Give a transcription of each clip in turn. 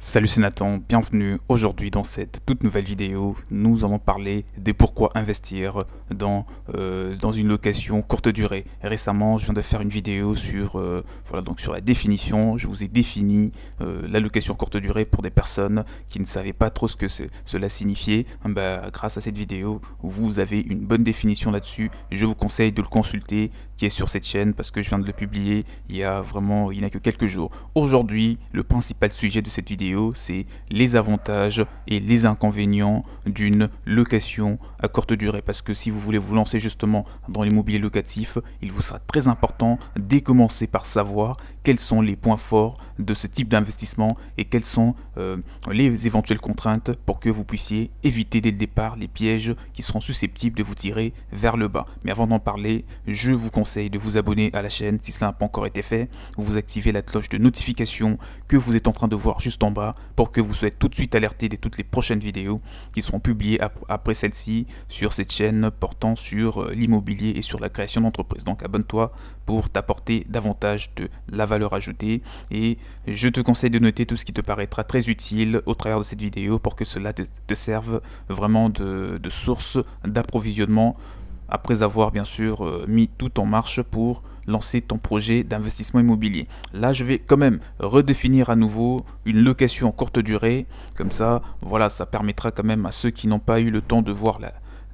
Salut c'est Nathan, bienvenue aujourd'hui dans cette toute nouvelle vidéo. Nous allons parler des pourquoi investir dans, euh, dans une location courte durée. Récemment, je viens de faire une vidéo sur, euh, voilà, donc sur la définition. Je vous ai défini euh, la location courte durée pour des personnes qui ne savaient pas trop ce que cela signifiait. Bah, grâce à cette vidéo, vous avez une bonne définition là-dessus. Je vous conseille de le consulter qui est sur cette chaîne parce que je viens de le publier il y a vraiment, il n'y a que quelques jours. Aujourd'hui, le principal sujet de cette vidéo c'est les avantages et les inconvénients d'une location à courte durée. Parce que si vous voulez vous lancer justement dans l'immobilier locatif, il vous sera très important dès commencer par savoir quels sont les points forts de ce type d'investissement et quelles sont euh, les éventuelles contraintes pour que vous puissiez éviter dès le départ les pièges qui seront susceptibles de vous tirer vers le bas. Mais avant d'en parler, je vous conseille de vous abonner à la chaîne si cela n'a pas encore été fait. Vous activez la cloche de notification que vous êtes en train de voir juste en bas pour que vous soyez tout de suite alerté de toutes les prochaines vidéos qui seront publiées après celle-ci sur cette chaîne portant sur euh, l'immobilier et sur la création d'entreprise. Donc abonne-toi pour t'apporter davantage de la valeur ajoutée et je te conseille de noter tout ce qui te paraîtra très utile au travers de cette vidéo pour que cela te, serve vraiment de source d'approvisionnement après avoir bien sûr euh, mis tout en marche pour lancer ton projet d'investissement immobilier. Là, je vais quand même redéfinir à nouveau une location en courte durée. Comme ça, voilà, ça permettra quand même à ceux qui n'ont pas eu le temps de voir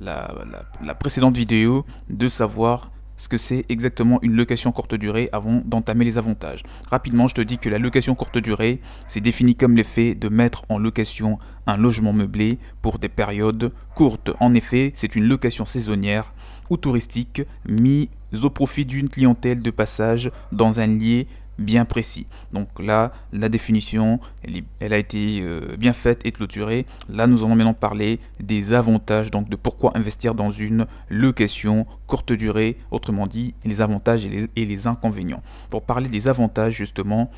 la, précédente vidéo de savoir ce que c'est exactement une location courte durée avant d'entamer les avantages. Rapidement, je te dis que la location courte durée, c'est défini comme l'effet de mettre en location un logement meublé pour des périodes courtes. En effet, c'est une location saisonnière ou touristiques mis au profit d'une clientèle de passage dans un lieu bien précis. Donc là, la définition, elle, a été euh, bien faite et clôturée. Là, nous allons maintenant parler des avantages, donc de pourquoi investir dans une location courte durée, autrement dit, les avantages et les, et les inconvénients. Pour parler des avantages, justement,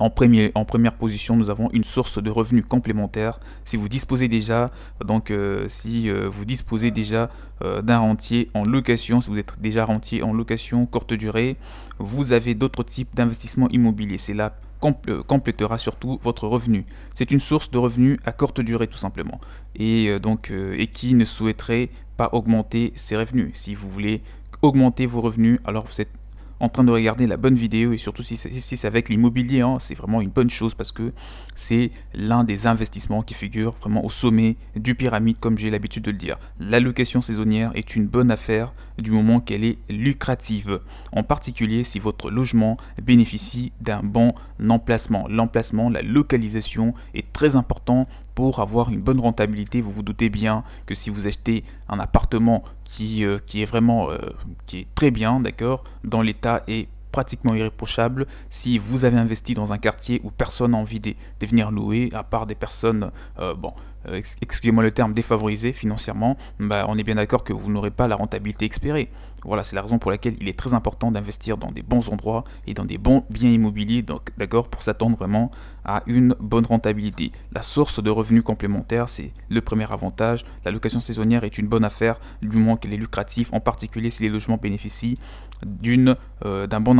en, premier, en, première position, nous avons une source de revenus complémentaire. Si vous disposez déjà, donc euh, si euh, vous disposez déjà euh, d'un rentier en location, si vous êtes déjà rentier en location courte durée, vous avez d'autres types d'investissements immobiliers. Cela complétera surtout votre revenu. C'est une source de revenus à courte durée tout simplement. Et donc et qui ne souhaiterait pas augmenter ses revenus. Si vous voulez augmenter vos revenus, alors vous êtes en train de regarder la bonne vidéo et surtout si c'est avec l'immobilier, hein, c'est vraiment une bonne chose parce que c'est l'un des investissements qui figure vraiment au sommet du pyramide comme j'ai l'habitude de le dire. L'allocation saisonnière est une bonne affaire du moment qu'elle est lucrative, en particulier si votre logement bénéficie d'un bon emplacement. L'emplacement, la localisation est très important pour avoir une bonne rentabilité. Vous vous doutez bien que si vous achetez un appartement qui, euh, qui est vraiment euh, qui est très bien, d'accord, dans l'état est pratiquement irréprochable si vous avez investi dans un quartier où personne n'a envie de, devenir venir louer, à part des personnes euh, bon, euh, excusez-moi le terme, défavorisé financièrement, bah, on est bien d'accord que vous n'aurez pas la rentabilité espérée. Voilà, c'est la raison pour laquelle il est très important d'investir dans des bons endroits et dans des bons biens immobiliers, donc d'accord, pour s'attendre vraiment à une bonne rentabilité. La source de revenus complémentaires, c'est le premier avantage. La location saisonnière est une bonne affaire, du moins qu'elle est lucrative, en particulier si les logements bénéficient d'une euh, d'un bon,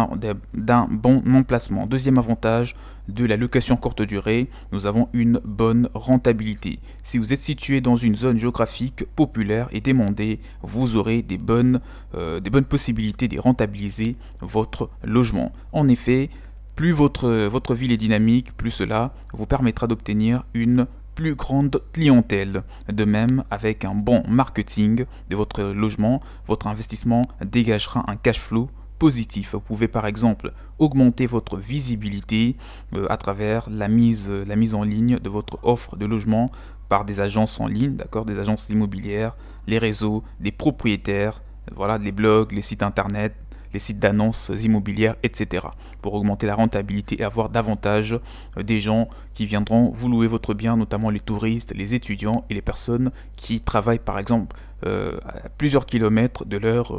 d'un bon emplacement. Deuxième avantage, de la location courte durée, nous avons une bonne rentabilité. Si vous êtes situé dans une zone géographique populaire et demandée, vous aurez des bonnes, euh, des bonnes possibilités de rentabiliser votre logement. En effet, plus votre, votre ville est dynamique, plus cela vous permettra d'obtenir une plus grande clientèle. De même, avec un bon marketing de votre logement, votre investissement dégagera un cash flow positif. Vous pouvez par exemple augmenter votre visibilité euh, à travers la mise, euh, la mise en ligne de votre offre de logement par des agences en ligne, d'accord, des agences immobilières, les réseaux, des propriétaires, voilà, les blogs, les sites internet, les sites d'annonces immobilières, etc. Pour augmenter la rentabilité et avoir davantage euh, des gens qui viendront vous louer votre bien, notamment les touristes, les étudiants et les personnes qui travaillent par exemple à plusieurs kilomètres de leur,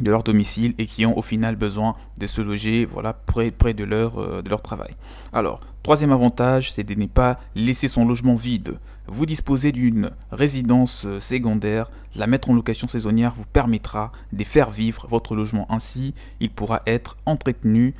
de leur domicile et qui ont au final besoin de se loger voilà, près, de, leur, euh, de leur travail. Alors, troisième avantage, c'est de ne pas laisser son logement vide. Vous disposez d'une résidence euh, secondaire, la mettre en location saisonnière vous permettra de faire vivre votre logement ainsi, il pourra être entretenu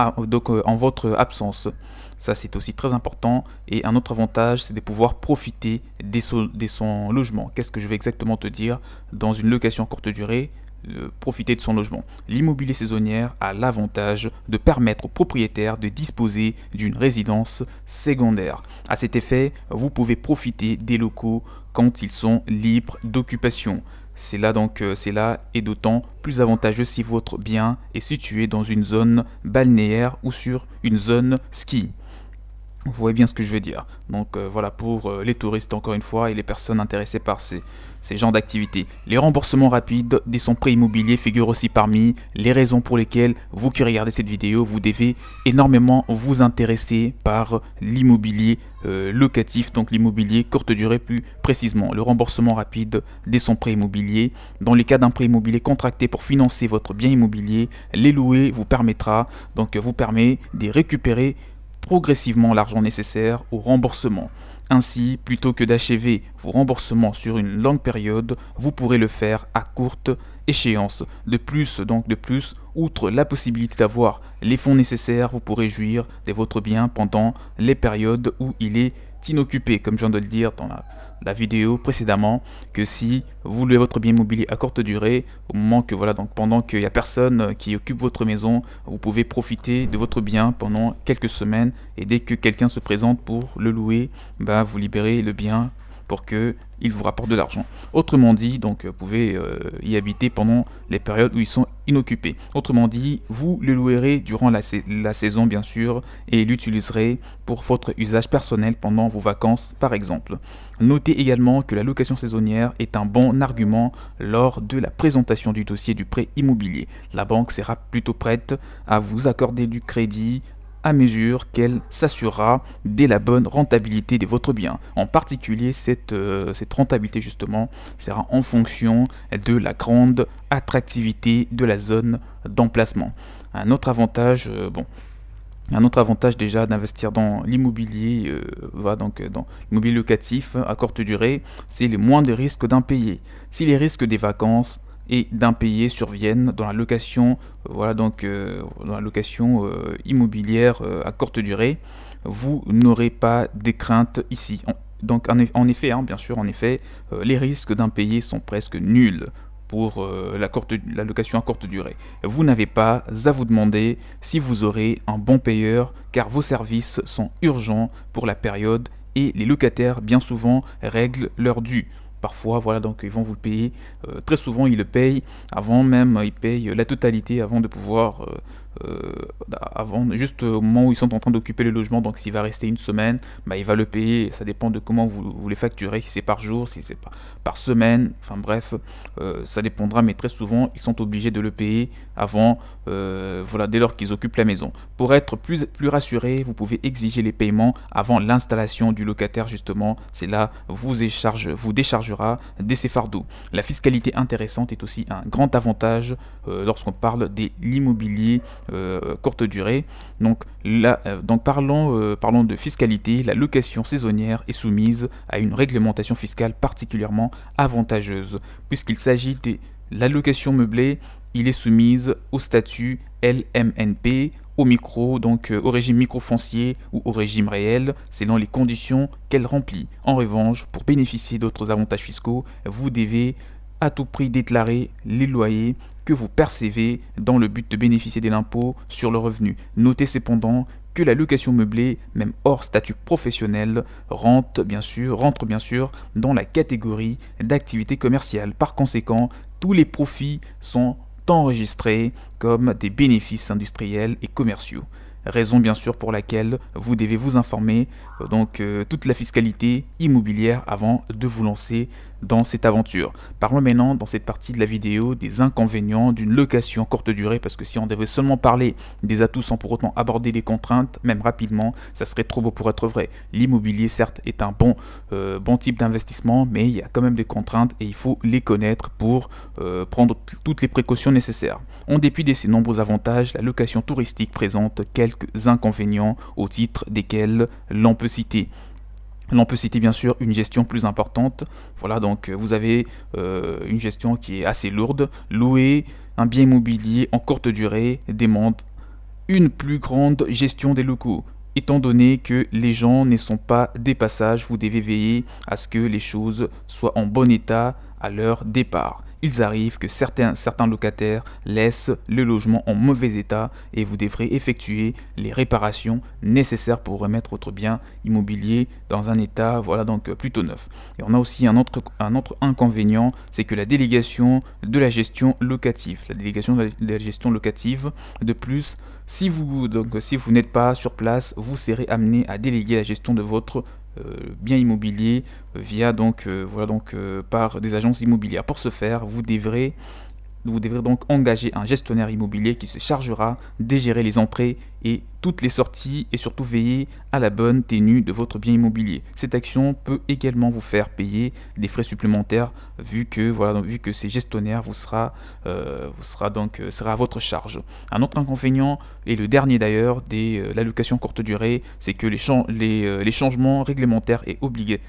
euh, en votre absence. Ça, c'est aussi très important. Et un autre avantage, c'est de pouvoir profiter de de son logement. Qu'est-ce que je vais exactement te dire Dans une location courte durée, euh, profiter de son logement. L'immobilier saisonnière a l'avantage de permettre aux propriétaires de disposer d'une résidence secondaire. À cet effet, vous pouvez profiter des locaux quand ils sont libres d'occupation. C'est là donc, euh, c'est là et d'autant plus avantageux si votre bien est situé dans une zone balnéaire ou sur une zone ski. Vous voyez bien ce que je veux dire. Donc euh, voilà pour euh, les touristes encore une fois et les personnes intéressées par ces, ces genres d'activités. Les remboursements rapides des son prêt immobiliers figurent aussi parmi les raisons pour lesquelles vous qui regardez cette vidéo, vous devez énormément vous intéresser par l'immobilier euh, locatif, donc l'immobilier courte durée plus précisément. Le remboursement rapide des sons prêts immobiliers, dans les cas d'un prêt immobilier contracté pour financer votre bien immobilier, les louer vous permettra, donc vous permet de récupérer progressivement l'argent nécessaire au remboursement. Ainsi, plutôt que d'achever vos remboursements sur une longue période, vous pourrez le faire à courte échéance. De plus, donc de plus, outre la possibilité d'avoir les fonds nécessaires, vous pourrez jouir de votre bien pendant les périodes où il est inoccupé, comme je viens de le dire dans la, vidéo précédemment, que si vous louez votre bien immobilier à courte durée, au moment que voilà, donc pendant qu'il n'y a personne euh, qui occupe votre maison, vous pouvez profiter de votre bien pendant quelques semaines et dès que quelqu'un se présente pour le louer, bah, vous libérez le bien pour qu'il vous rapporte de l'argent. Autrement dit, donc vous pouvez euh, y habiter pendant les périodes où ils sont inoccupés. Autrement dit, vous le louerez durant la saison bien sûr et l'utiliserez pour votre usage personnel pendant vos vacances par exemple. Notez également que la location saisonnière est un bon argument lors de la présentation du dossier du prêt immobilier. La banque sera plutôt prête à vous accorder du crédit à mesure qu'elle s'assurera dès la bonne rentabilité de votre bien. En particulier, cette, euh, cette rentabilité justement sera en fonction de la grande attractivité de la zone d'emplacement. Un autre avantage, euh, bon, un autre avantage déjà d'investir dans l'immobilier, euh, va donc dans l'immobilier locatif à courte durée, c'est les moins de risques d'impayés. Si les risques des vacances, et d'impayés surviennent dans la location, euh, voilà, donc, euh, dans la location euh, immobilière à courte durée, vous n'aurez pas des craintes ici. donc en, effet, hein, bien sûr, en effet, les risques d'impayés sont presque nuls pour la, courte, la location à courte durée. Vous n'avez pas à vous demander si vous aurez un bon payeur, car vos services sont urgents pour la période et les locataires bien souvent règlent leurs dû parfois, voilà, donc ils vont vous le payer. Euh, très souvent, ils le payent avant même, ils payent la totalité avant de pouvoir euh, euh, bah, avant, juste au moment où ils sont en train d'occuper le logement. Donc s'il va rester une semaine, bah, il va le payer. Ça dépend de comment vous, les facturez, si c'est par jour, si c'est par, semaine. Enfin bref, euh, ça dépendra, mais très souvent, ils sont obligés de le payer avant, euh, voilà, dès lors qu'ils occupent la maison. Pour être plus, plus rassuré, vous pouvez exiger les paiements avant l'installation du locataire, justement. C'est là vous, écharge, vous déchargera de ces fardeaux. La fiscalité intéressante est aussi un grand avantage lorsqu'on parle de l'immobilier euh, courte durée. Donc, là, euh, donc parlons, euh, parlons de fiscalité. La location saisonnière est soumise à une réglementation fiscale particulièrement avantageuse, puisqu'il s'agit de la location meublée, il est soumise au statut LMNP, au micro, donc au régime microfoncier ou au régime réel, selon les conditions qu'elle remplit. En revanche, pour bénéficier d'autres avantages fiscaux, vous devez à tout prix déclarer les loyers que vous percevez dans le but de bénéficier de l'impôt sur le revenu. Notez cependant que la location meublée, même hors statut professionnel, rentre bien sûr, rentre bien sûr dans la catégorie d'activité commerciale. Par conséquent, tous les profits sont enregistrés comme des bénéfices industriels et commerciaux raison bien sûr pour laquelle vous devez vous informer, euh, donc euh, toute la fiscalité immobilière avant de vous lancer dans cette aventure. Parlons maintenant dans cette partie de la vidéo des inconvénients d'une location courte durée, parce que si on devait seulement parler des atouts sans pour autant aborder les contraintes, même rapidement, ça serait trop beau pour être vrai. L'immobilier, certes, est un bon, euh, bon type d'investissement, mais il y a quand même des contraintes et il faut les connaître pour prendre toutes les précautions nécessaires. En dépit de ces nombreux avantages, la location touristique présente quelques inconvénients au titre desquels l'on peut citer. L'on peut citer bien sûr une gestion plus importante. Voilà, donc euh, vous avez euh, une gestion qui est assez lourde. Louer un bien immobilier en courte durée demande une plus grande gestion des locaux. Étant donné que les gens ne sont pas des passages, vous devez veiller à ce que les choses soient en bon état, à leur départ. Ils arrivent que certains, certains locataires laissent le logement en mauvais état et vous devrez effectuer les réparations nécessaires pour remettre votre bien immobilier dans un état voilà donc euh, plutôt neuf. Et on a aussi un autre, un autre inconvénient, c'est que la délégation de la gestion locative, la délégation de la gestion locative de plus si vous, donc, si vous n'êtes pas sur place, vous serez amené à déléguer la gestion de votre euh, bien immobilier euh, via donc euh, voilà donc par des agences immobilières. Pour ce faire, vous devrez vous devrez donc engager un gestionnaire immobilier qui se chargera de gérer les entrées et toutes les sorties et surtout veiller à la bonne tenue de votre bien immobilier. Cette action peut également vous faire payer des frais supplémentaires vu que voilà vu que ces gestionnaires vous sera euh, vous sera donc euh, sera à votre charge. Un autre inconvénient et le dernier d'ailleurs des euh, l'allocation courte durée, c'est que les, les, changements réglementaires et obligés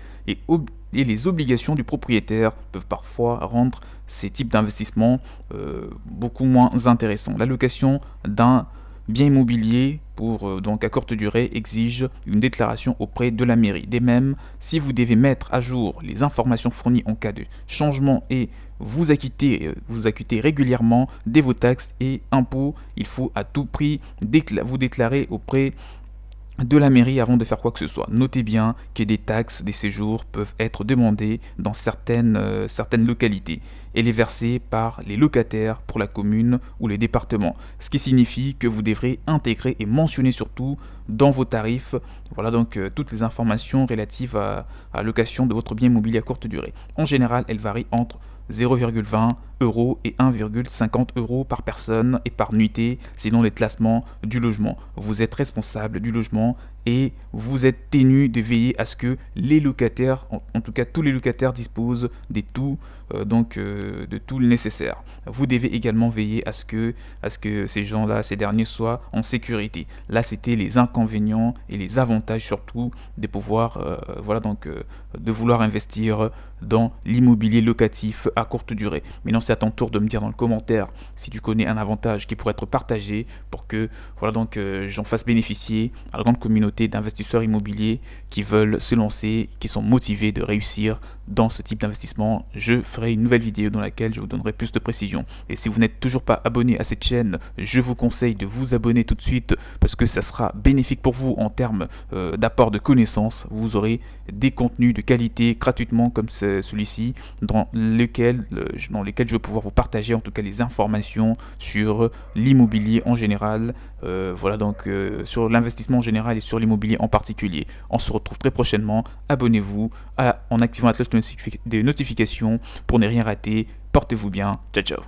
et les obligations du propriétaire peuvent parfois rendre ces types d'investissements euh, beaucoup moins intéressants. L'allocation d'un bien immobilier pour euh, donc à courte durée exige une déclaration auprès de la mairie. Des même, si vous devez mettre à jour les informations fournies en cas de changement et vous acquitter, euh, vous acquitter régulièrement de vos taxes et impôts, il faut à tout prix vous déclarer auprès de la mairie avant de faire quoi que ce soit. Notez bien que des taxes, des séjours peuvent être demandées dans certaines, euh, certaines localités et les verser par les locataires pour la commune ou les départements. Ce qui signifie que vous devrez intégrer et mentionner surtout dans vos tarifs voilà donc euh, toutes les informations relatives à, la location de votre bien immobilier à courte durée. En général, elle varie entre 0,20 euros et 1,50 euros par personne et par nuitée selon les classements du logement. Vous êtes responsable du logement et vous êtes tenu de veiller à ce que les locataires, en, tout cas tous les locataires disposent des tout, euh, donc euh, de tout le nécessaire. Vous devez également veiller à ce que, à ce que ces gens-là, ces derniers soient en sécurité. Là, c'était les inconvénients et les avantages surtout de pouvoir, euh, voilà donc, de vouloir investir dans l'immobilier locatif à courte durée. Mais non. C'est à ton tour de me dire dans le commentaire si tu connais un avantage qui pourrait être partagé pour que voilà donc euh, j'en fasse bénéficier à la grande communauté d'investisseurs immobiliers qui veulent se lancer, qui sont motivés de réussir dans ce type d'investissement. Je ferai une nouvelle vidéo dans laquelle je vous donnerai plus de précisions. Et si vous n'êtes toujours pas abonné à cette chaîne, je vous conseille de vous abonner tout de suite parce que ça sera bénéfique pour vous en termes euh, d'apport de connaissances. Vous aurez des contenus de qualité gratuitement comme celui-ci dans lequel dans lesquels je pouvoir vous partager en tout cas les informations sur l'immobilier en général, euh, voilà donc euh, sur l'investissement en général et sur l'immobilier en particulier. On se retrouve très prochainement, abonnez-vous en activant la cloche de notification pour ne rien rater. Portez-vous bien, ciao ciao